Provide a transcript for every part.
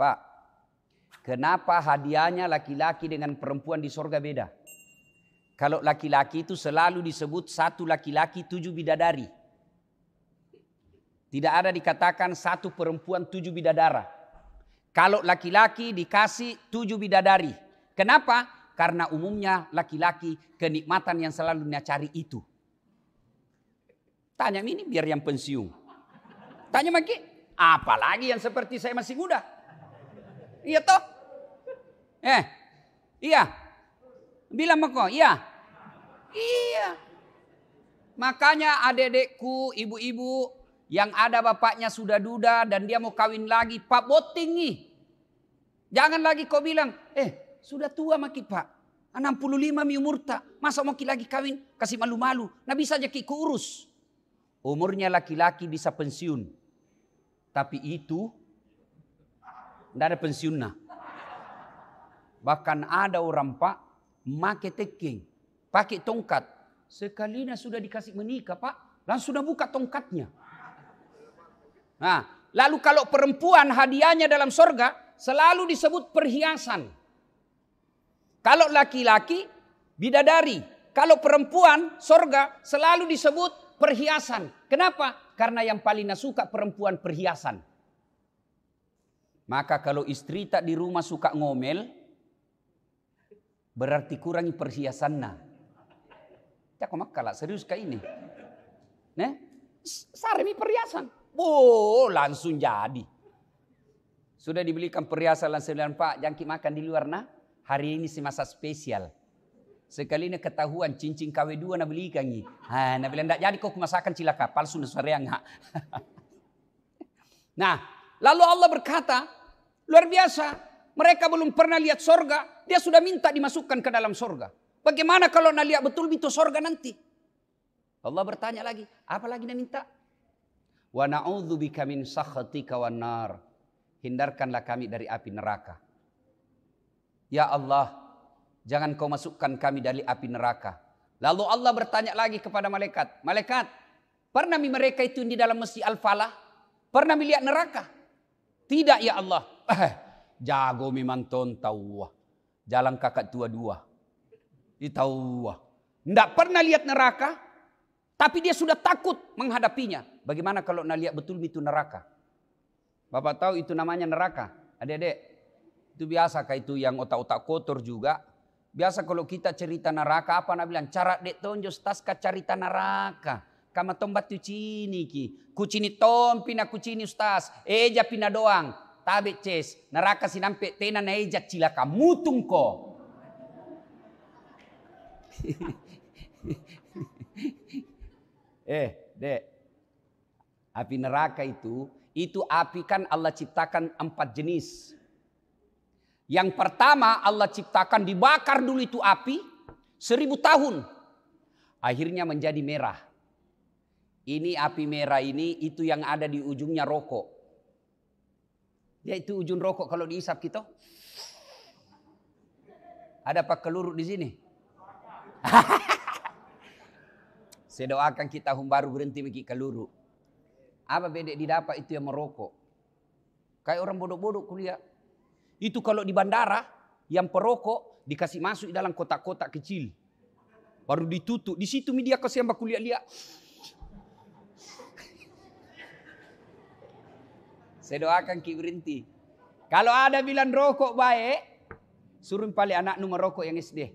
Pak, kenapa hadiahnya laki-laki dengan perempuan di sorga beda? Kalau laki-laki itu selalu disebut satu laki-laki tujuh bidadari. Tidak ada dikatakan satu perempuan tujuh bidadara. Kalau laki-laki dikasih tujuh bidadari. Kenapa? Karena umumnya laki-laki kenikmatan yang selalu dia cari itu. Tanya ini biar yang pensiun. Tanya lagi apalagi yang seperti saya masih muda. Iya toh? Eh, iya. Bilang mako, iya. Iya. Makanya adik-adikku, ibu-ibu yang ada bapaknya sudah duda dan dia mau kawin lagi, Pak nih. Jangan lagi kau bilang, eh sudah tua maki Pak. 65 mi umur tak. Masa mau lagi kawin? Kasih malu-malu. nabi saja aja kiku urus. Umurnya laki-laki bisa pensiun. Tapi itu tidak ada pensiunnya. Bahkan ada orang pak, make teking, pakai tongkat. Sekalinya sudah dikasih menikah pak, langsung sudah buka tongkatnya. Nah, lalu kalau perempuan hadiahnya dalam sorga, selalu disebut perhiasan. Kalau laki-laki, bidadari. Kalau perempuan, sorga selalu disebut perhiasan. Kenapa? Karena yang paling suka perempuan perhiasan. Maka kalau istri tak di rumah suka ngomel, berarti kurangi perhiasannya. Cakap makalah serius kayak ini. Nah, sarimi perhiasan. Oh, langsung jadi. Sudah dibelikan perhiasan langsung bilang, Pak, jangki makan di luar nah. Hari ini si masa spesial. Sekali ini ketahuan cincin KW 2 nak belikan kangi. Ha, nak bilang jadi kok masakan cilaka. Palsu nasareang yang, nah, lalu Allah berkata, Luar biasa. Mereka belum pernah lihat sorga. Dia sudah minta dimasukkan ke dalam sorga. Bagaimana kalau nak lihat betul itu sorga nanti? Allah bertanya lagi. Apa lagi nak minta? Wa bika min sakhatika kawan nar. Hindarkanlah kami dari api neraka. Ya Allah, jangan kau masukkan kami dari api neraka. Lalu Allah bertanya lagi kepada malaikat, "Malaikat, pernah mi mereka itu di dalam Masjid Al-Falah? Pernah melihat neraka?" "Tidak ya Allah." Eh, jago memang ton tahu. Jalan kakak tua dua. Tahu. Tidak pernah lihat neraka. Tapi dia sudah takut menghadapinya. Bagaimana kalau nak lihat betul itu neraka? Bapak tahu itu namanya neraka. Adik-adik. Itu biasa kah itu yang otak-otak kotor juga. Biasa kalau kita cerita neraka apa nak bilang cara dek tonjos taska cerita neraka. Kama tombat tu cini ki. Kucini tom pina kucini ustaz. Eja pina doang tabe ces neraka sinampe tena na cilaka mutung ko. eh, dek. Api neraka itu, itu api kan Allah ciptakan empat jenis. Yang pertama Allah ciptakan dibakar dulu itu api seribu tahun. Akhirnya menjadi merah. Ini api merah ini itu yang ada di ujungnya rokok. Yaitu ujung rokok kalau dihisap kita. Ada pak kelurut di sini? Saya doakan kita tahun berhenti bikin keluru. Apa bedek didapat itu yang merokok? Kayak orang bodoh-bodoh kuliah. Itu kalau di bandara, yang perokok dikasih masuk dalam kotak-kotak kecil. Baru ditutup. Di situ media kasi yang bakuliah lihat. Saya doakan Ki berhenti. Kalau ada bilang rokok baik, suruh paling anak nu merokok yang SD.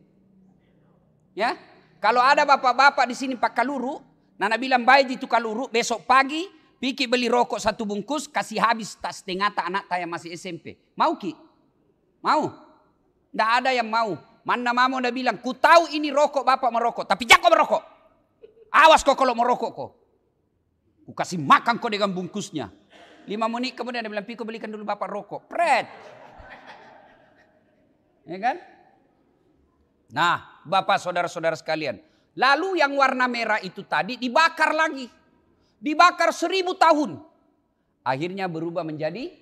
Ya, kalau ada bapak-bapak di sini pakai kaluru, Nana bilang baik di itu kaluru besok pagi Pikir beli rokok satu bungkus, kasih habis tak setengah tak anak tak masih SMP. Mau ki? Mau? Tidak ada yang mau. Mana mama udah bilang, ku tahu ini rokok bapak merokok, tapi jangan merokok. Awas kok kalau merokok kok. Ku kasih makan kok dengan bungkusnya. Lima menit kemudian dia bilang, Piko belikan dulu bapak rokok. Pret. Ya kan? Nah, bapak saudara-saudara sekalian. Lalu yang warna merah itu tadi dibakar lagi. Dibakar seribu tahun. Akhirnya berubah menjadi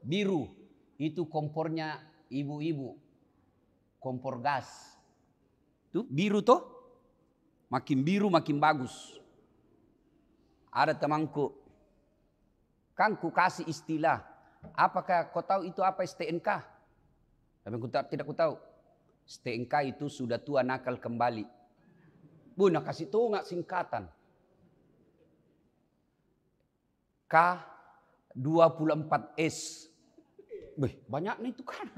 biru. Itu kompornya ibu-ibu. Kompor gas. Itu biru tuh. Makin biru makin bagus. Ada temanku Kang ku kasih istilah. Apakah kau tahu itu apa STNK? Tapi ku tak, tidak ku tahu. STNK itu sudah tua nakal kembali. Bu nak kasih tahu nggak singkatan? K 24S. Beh, banyak nih itu kan.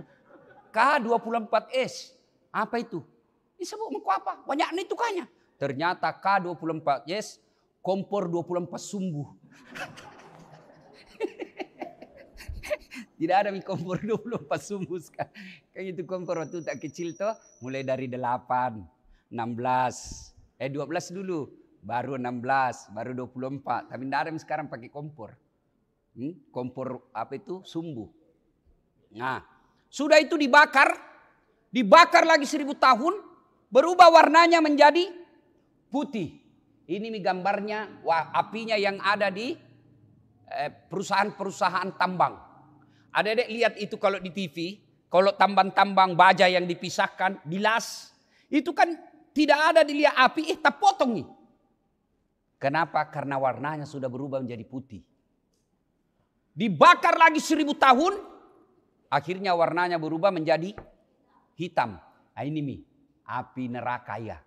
K 24S. Apa itu? Ini sebut mengku apa? Banyak nih itu kan. Ternyata K 24S kompor 24 sumbu. Tidak ada mie kompor dulu pas sumus kan. itu kompor waktu tak kecil tuh mulai dari 8, 16, eh 12 dulu. Baru 16, baru 24. Tapi tidak ada sekarang pakai kompor. Hmm? Kompor apa itu? Sumbu. Nah, sudah itu dibakar. Dibakar lagi seribu tahun. Berubah warnanya menjadi putih. Ini nih gambarnya wah, apinya yang ada di eh, perusahaan-perusahaan tambang. Ada dek lihat itu kalau di TV, kalau tambang-tambang baja yang dipisahkan, bilas, itu kan tidak ada dilihat api, eh tak potong nih. Kenapa? Karena warnanya sudah berubah menjadi putih. Dibakar lagi seribu tahun, akhirnya warnanya berubah menjadi hitam. Nah, ini mi, api neraka ya.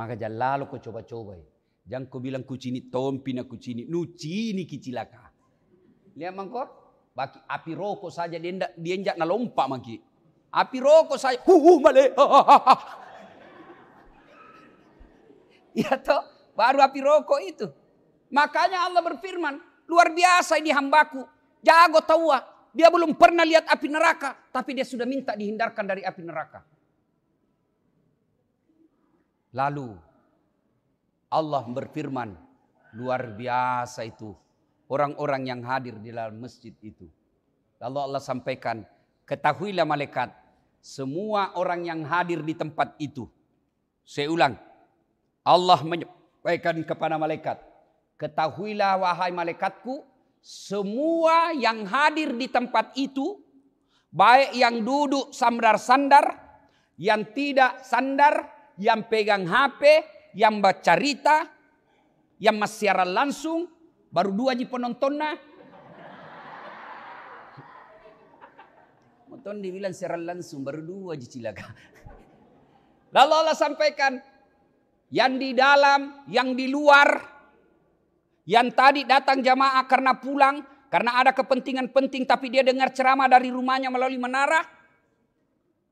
Maka lalu kau coba-coba. Ya. Jangan kau bilang kucini tompi na kucini, nucini kicilaka. Lihat mangkok, Baki, api rokok saja dia ndak dia na lompat maki. Api rokok saya Hu hu male. ya toh, baru api rokok itu. Makanya Allah berfirman, luar biasa ini hambaku. Jago tawa. Ah. Dia belum pernah lihat api neraka, tapi dia sudah minta dihindarkan dari api neraka. Lalu Allah berfirman, luar biasa itu orang-orang yang hadir di dalam masjid itu. Lalu Allah sampaikan, ketahuilah malaikat, semua orang yang hadir di tempat itu. Saya ulang, Allah menyampaikan kepada malaikat, ketahuilah wahai malaikatku, semua yang hadir di tempat itu, baik yang duduk sandar-sandar, yang tidak sandar, yang pegang HP, yang baca cerita, yang masyarakat langsung, Baru dua ji penontonnya. di dibilang secara langsung baru dua ji cilaka. Lalu Allah sampaikan yang di dalam, yang di luar, yang tadi datang jamaah karena pulang, karena ada kepentingan penting tapi dia dengar ceramah dari rumahnya melalui menara.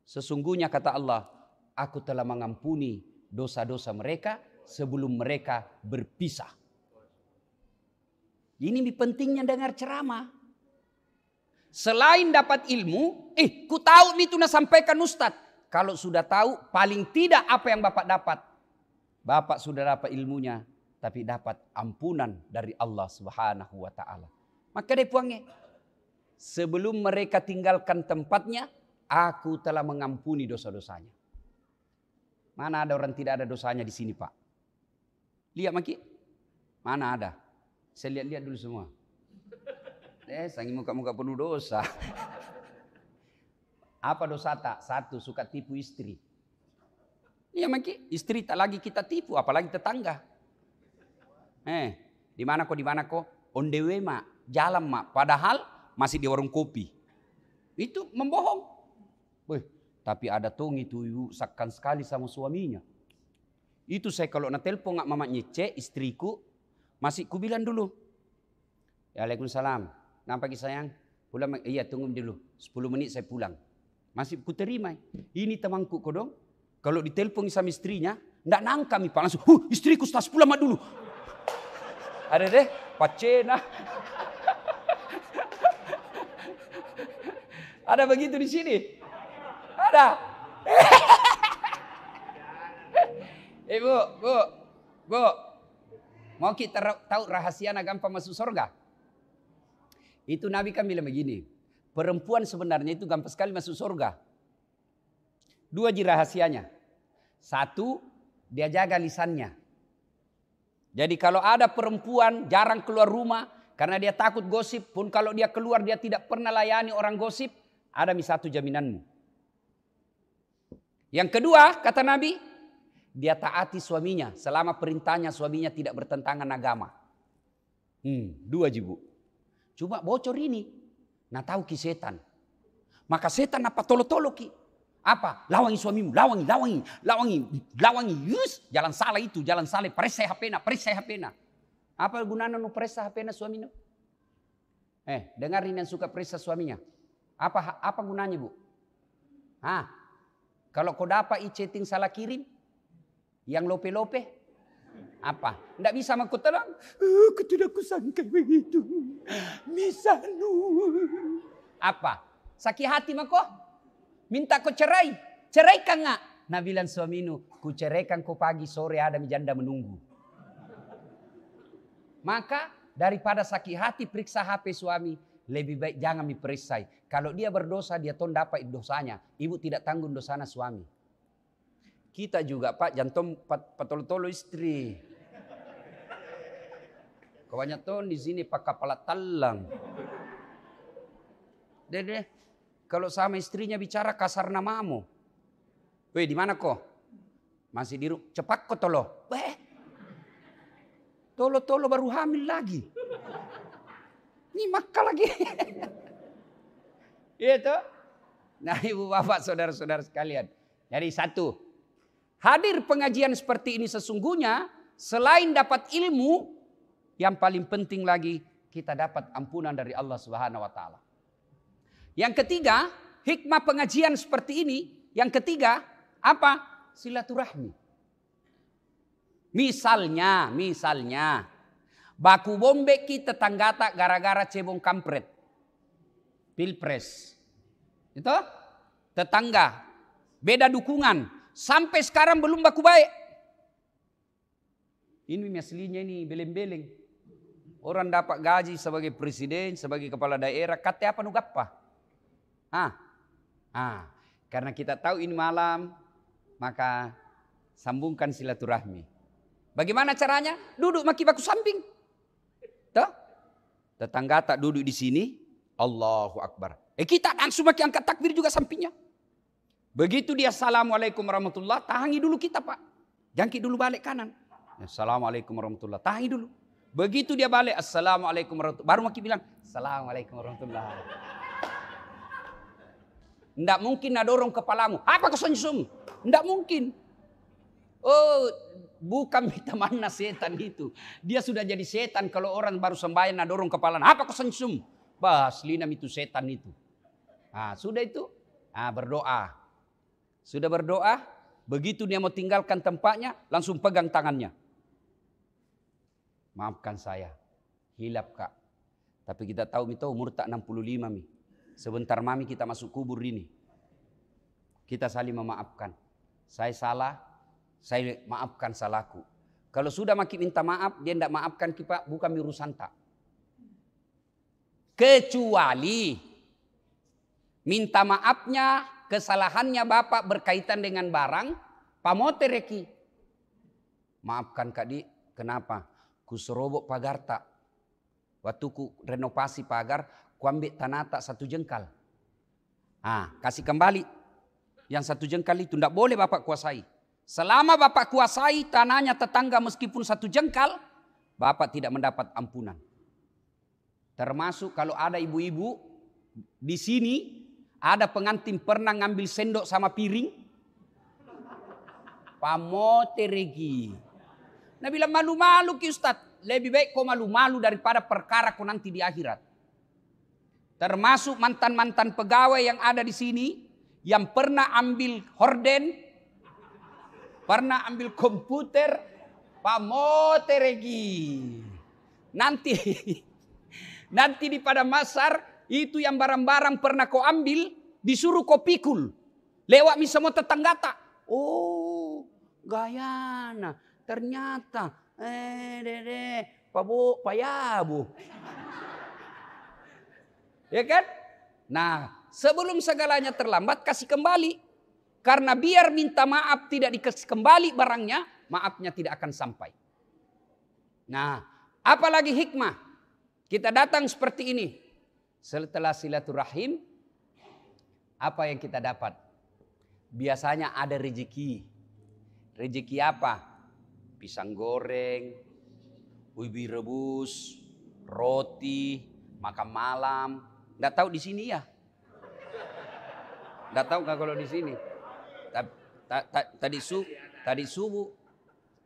Sesungguhnya kata Allah, aku telah mengampuni dosa-dosa mereka sebelum mereka berpisah. Ini pentingnya dengar ceramah. Selain dapat ilmu, eh ku tahu itu nak sampaikan Ustaz. Kalau sudah tahu paling tidak apa yang Bapak dapat. Bapak sudah dapat ilmunya, tapi dapat ampunan dari Allah Subhanahu wa taala. Maka dia puangnya, sebelum mereka tinggalkan tempatnya, aku telah mengampuni dosa-dosanya. Mana ada orang tidak ada dosanya di sini, Pak? Lihat Maki. Mana ada? Saya lihat-lihat dulu semua. Eh, sangi muka-muka penuh dosa. Apa dosa tak? Satu, suka tipu istri. Ya maki, istri tak lagi kita tipu, apalagi tetangga. Eh, di mana kok, di mana kok? On the way, mak. Jalan, mak. Padahal masih di warung kopi. Itu membohong. Wih, tapi ada tong itu ibu sakkan sekali sama suaminya. Itu saya kalau na telepon nggak mamanya C, istriku, masih kubilan dulu. Ya, Waalaikumsalam. Nampak sayang? Pulang, eh, iya tunggu dulu. 10 menit saya pulang. Masih ku terima. Ini temanku kodong. Kalau ditelepon sama istrinya, ndak nangkam mi pak langsung. Huh, istriku stas pulang dulu. Ada deh, pacena. Ada begitu di sini? Ada. Ibu, eh, bu, bu, Mau kita tahu rahasia gampang masuk surga? Itu Nabi kan bilang begini. Perempuan sebenarnya itu gampang sekali masuk surga. Dua ji rahasianya. Satu, dia jaga lisannya. Jadi kalau ada perempuan jarang keluar rumah karena dia takut gosip, pun kalau dia keluar dia tidak pernah layani orang gosip, ada satu jaminanmu. Yang kedua, kata Nabi, dia taati suaminya selama perintahnya suaminya tidak bertentangan agama. Hmm, dua jibu. Cuma bocor ini. Nah tahu ki setan. Maka setan apa tolo-tolo ki. Apa? Lawangi suamimu, lawangi, lawangi, lawangi, lawangi. Yus, jalan salah itu, jalan salah. Peresai hapena, peresai hapena. Apa gunanya nu presa hapena suaminya? Eh, ini yang suka peresa suaminya. Apa apa gunanya bu? Hah? Kalau kau dapat i chatting salah kirim, yang lope-lope? Apa? Tidak bisa aku terang? aku eh, tidak kusangka begitu. misalnya Apa? Sakit hati mako? Minta kau cerai? Cerai kan nggak? Nah bilang suaminu, ku ceraikan kau pagi sore ada janda menunggu. Maka daripada sakit hati periksa HP suami, lebih baik jangan diperiksa. Kalau dia berdosa, dia tahu dapat dosanya. Ibu tidak tanggung dosanya suami. Kita juga Pak jantung pat, patol-tolo istri. Kebanyakan tuh di sini Pak kepala talang. Dede, kalau sama istrinya bicara kasar namamu. Weh, di mana kok? Masih di cepat kok tolo. Weh. Tolo-tolo baru hamil lagi. Ini maka lagi. Itu. Iya toh? Nah ibu bapak saudara-saudara sekalian. Jadi satu, hadir pengajian seperti ini sesungguhnya selain dapat ilmu yang paling penting lagi kita dapat ampunan dari Allah Subhanahu wa taala. Yang ketiga, hikmah pengajian seperti ini yang ketiga apa? Silaturahmi. Misalnya, misalnya baku bombe kita tak gara-gara cebong kampret. Pilpres. Itu tetangga beda dukungan Sampai sekarang belum baku baik. Ini aslinya ini beleng-beleng. Orang dapat gaji sebagai presiden, sebagai kepala daerah. Kata apa apa Ah, ah. Karena kita tahu ini malam, maka sambungkan silaturahmi. Bagaimana caranya? Duduk maki baku samping. Tuh. Tetangga tak duduk di sini. Allahu Akbar. Eh kita langsung maki angkat takbir juga sampingnya. Begitu dia assalamualaikum warahmatullah, tahangi dulu kita pak. Jangkit dulu balik kanan. Assalamualaikum warahmatullah, tahangi dulu. Begitu dia balik, assalamualaikum warahmatullah. Baru makin bilang, assalamualaikum warahmatullah. Tidak mungkin ada orang kepalamu. Apa senyum? Tidak mungkin. Oh, bukan minta mana setan itu. Dia sudah jadi setan kalau orang baru sembahyang ada orang kepala. Apa senyum? Bah, aslinam itu setan itu. Ah, sudah itu. Ah, berdoa. Sudah berdoa, begitu dia mau tinggalkan tempatnya, langsung pegang tangannya. Maafkan saya, hilap kak. Tapi kita tahu mito umur tak 65 mi. Sebentar mami kita masuk kubur ini. Kita saling memaafkan. Saya salah, saya maafkan salahku. Kalau sudah makin minta maaf, dia tidak maafkan kita, bukan urusan tak. Kecuali minta maafnya kesalahannya Bapak berkaitan dengan barang, pamote reki. Ya, Maafkan Kak Di, kenapa? pagar tak Waktu ku renovasi pagar, ku ambil tanah tak satu jengkal. Ah, kasih kembali. Yang satu jengkal itu tidak boleh Bapak kuasai. Selama Bapak kuasai tanahnya tetangga meskipun satu jengkal, Bapak tidak mendapat ampunan. Termasuk kalau ada ibu-ibu di sini ada pengantin pernah ngambil sendok sama piring? Pamote regi. Nabi bilang malu-malu ki Ustaz. Lebih baik kau malu-malu daripada perkara kau nanti di akhirat. Termasuk mantan-mantan pegawai yang ada di sini. Yang pernah ambil horden. Pernah ambil komputer. Pamote regi. Nanti nanti di pada masar itu yang barang-barang pernah kau ambil, disuruh kau pikul. Lewat misalnya tetangga tak. Oh, Gayana. Ternyata. Eh, dede. Pabu, payabu. ya kan? Nah, sebelum segalanya terlambat, kasih kembali. Karena biar minta maaf tidak dikasih kembali barangnya, maafnya tidak akan sampai. Nah, apalagi hikmah. Kita datang seperti ini. Setelah silaturahim, apa yang kita dapat? Biasanya ada rezeki. Rezeki apa? Pisang goreng, ubi rebus, roti, makan malam. Nggak tahu di sini ya? Nggak tahu nggak kalau di sini? Tadi, tadi subuh,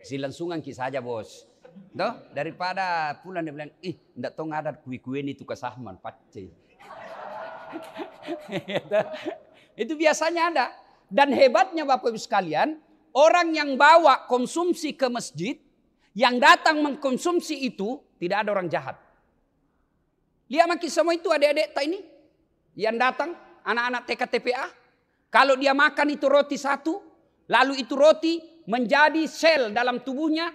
silangsungan kisah aja bos. Doh, daripada pulang dia bilang, ih, ndak tahu ngadat kue-kue ini tuh sahman, pace. Gitu. itu, biasanya ada. Dan hebatnya Bapak Ibu sekalian, orang yang bawa konsumsi ke masjid, yang datang mengkonsumsi itu, tidak ada orang jahat. Lihat maki semua itu adik-adik tak ini. Yang datang, anak-anak TKTPA. Kalau dia makan itu roti satu, lalu itu roti menjadi sel dalam tubuhnya,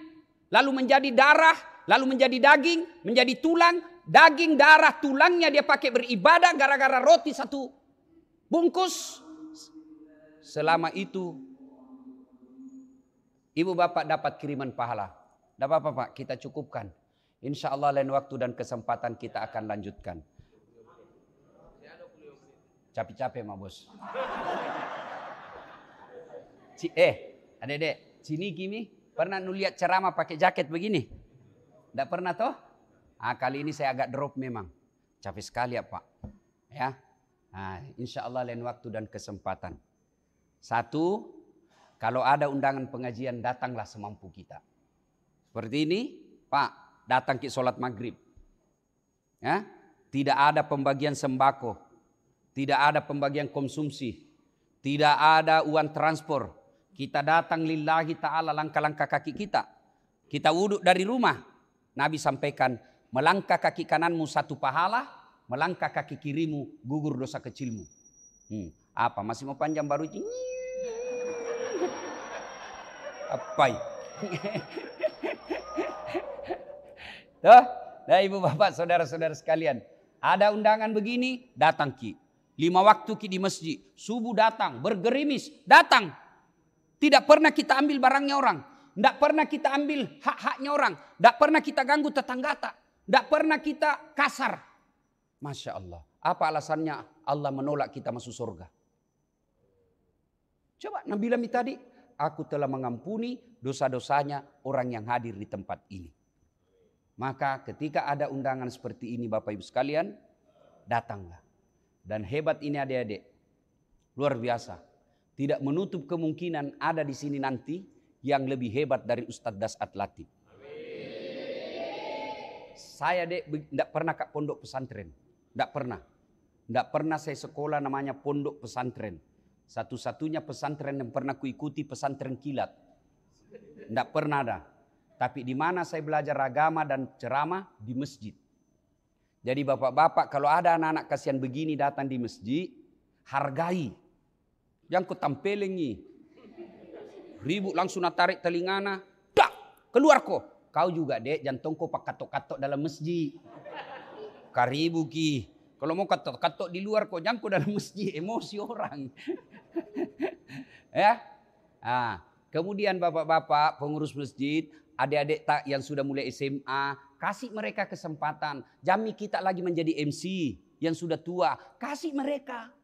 lalu menjadi darah, lalu menjadi daging, menjadi tulang, daging, darah, tulangnya dia pakai beribadah gara-gara roti satu bungkus. Selama itu ibu bapak dapat kiriman pahala. Dapat apa pak, kita cukupkan. Insya Allah lain waktu dan kesempatan kita akan lanjutkan. Capek-capek mah bos. eh, adek-adek, sini Kimi. Pernah nu lihat ceramah pakai jaket begini? Tidak pernah toh? Ah kali ini saya agak drop memang. Capek sekali ya Pak. Ya. Nah, insya Allah lain waktu dan kesempatan. Satu, kalau ada undangan pengajian datanglah semampu kita. Seperti ini, Pak, datang ke sholat maghrib. Ya, tidak ada pembagian sembako, tidak ada pembagian konsumsi, tidak ada uang transport, kita datang lillahi ta'ala langkah-langkah kaki kita. Kita wuduk dari rumah. Nabi sampaikan, melangkah kaki kananmu satu pahala, melangkah kaki kirimu gugur dosa kecilmu. Hmm. Apa masih mau panjang baru? Apa? Tuh, nah ibu bapak saudara-saudara sekalian. Ada undangan begini, datang ki. Lima waktu ki di masjid. Subuh datang, bergerimis, datang. Tidak pernah kita ambil barangnya orang. Tidak pernah kita ambil hak-haknya orang. Tidak pernah kita ganggu tetangga tak. Tidak pernah kita kasar. Masya Allah. Apa alasannya Allah menolak kita masuk surga? Coba Nabi Lami tadi. Aku telah mengampuni dosa-dosanya orang yang hadir di tempat ini. Maka ketika ada undangan seperti ini Bapak Ibu sekalian. Datanglah. Dan hebat ini adik-adik. Luar biasa tidak menutup kemungkinan ada di sini nanti yang lebih hebat dari Ustadz Dasat Latif. Saya dek tidak pernah ke pondok pesantren, tidak pernah. Tidak pernah saya sekolah namanya pondok pesantren. Satu-satunya pesantren yang pernah kuikuti pesantren kilat. Tidak pernah ada. Tapi di mana saya belajar agama dan ceramah? Di masjid. Jadi bapak-bapak kalau ada anak-anak kasihan begini datang di masjid, hargai yang kutampelengi. Ribut langsung nak tarik telingana. Tak, keluar kau. Kau juga dek, jantung kau pak katok-katok dalam masjid. Karibu ki. Kalau mau katok-katok di luar kau, jangan kau dalam masjid. Emosi orang. ya. Ah, kemudian bapak-bapak pengurus masjid, adik-adik tak yang sudah mulai SMA, kasih mereka kesempatan. Jami kita lagi menjadi MC yang sudah tua, kasih mereka.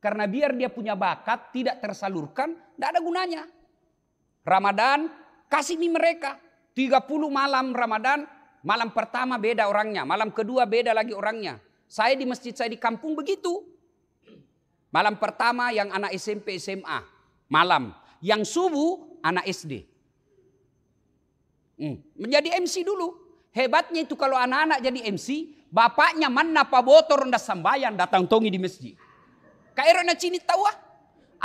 Karena biar dia punya bakat tidak tersalurkan, tidak ada gunanya. Ramadan kasih mie mereka. 30 malam Ramadan, malam pertama beda orangnya, malam kedua beda lagi orangnya. Saya di masjid saya di kampung begitu. Malam pertama yang anak SMP SMA, malam. Yang subuh anak SD. Hmm. Menjadi MC dulu. Hebatnya itu kalau anak-anak jadi MC, bapaknya mana pabotor ndak sambayan datang tongi di masjid. Kairo na cini tawa, ah.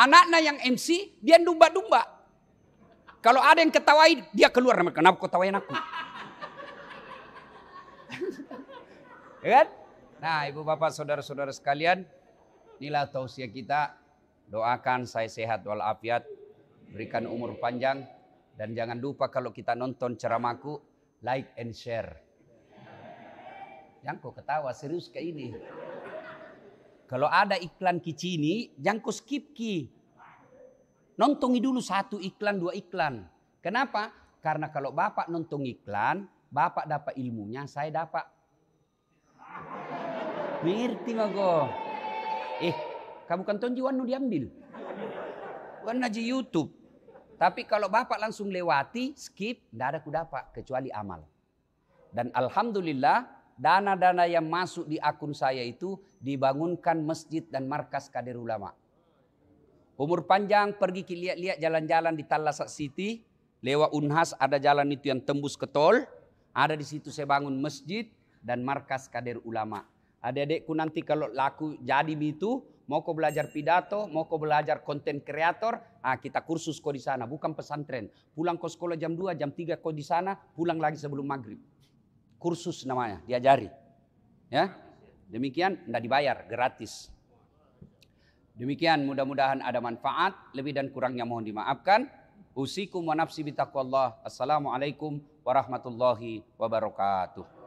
Anaknya yang MC, dia domba-domba. Kalau ada yang ketawain, dia keluar. Kenapa kau tawain aku? ya kan? Nah ibu bapak saudara-saudara sekalian. Inilah tausia kita. Doakan saya sehat walafiat. Berikan umur panjang. Dan jangan lupa kalau kita nonton ceramahku. Like and share. Yang kau ketawa serius kayak ini. Kalau ada iklan kicini, jangan kau skip ki. Nontongi dulu satu iklan, dua iklan. Kenapa? Karena kalau Bapak nonton iklan, Bapak dapat ilmunya, saya dapat. Mirti mago. Eh, kamu kan tonjiwan nu diambil. Wan naji YouTube. Tapi kalau Bapak langsung lewati, skip, tidak ada ku dapat kecuali amal. Dan alhamdulillah dana-dana yang masuk di akun saya itu dibangunkan masjid dan markas kader ulama. Umur panjang pergi lihat-lihat jalan-jalan di Talasat City, lewat Unhas ada jalan itu yang tembus ke tol, ada di situ saya bangun masjid dan markas kader ulama. Adik-adikku nanti kalau laku jadi itu, mau kau belajar pidato, mau kau belajar konten kreator, ah kita kursus kau di sana, bukan pesantren. Pulang kau sekolah jam 2, jam 3 kau di sana, pulang lagi sebelum maghrib kursus namanya, diajari. Ya. Demikian tidak dibayar, gratis. Demikian mudah-mudahan ada manfaat, lebih dan kurangnya mohon dimaafkan. Usikum wa nafsi bitaqwallah. Assalamualaikum warahmatullahi wabarakatuh.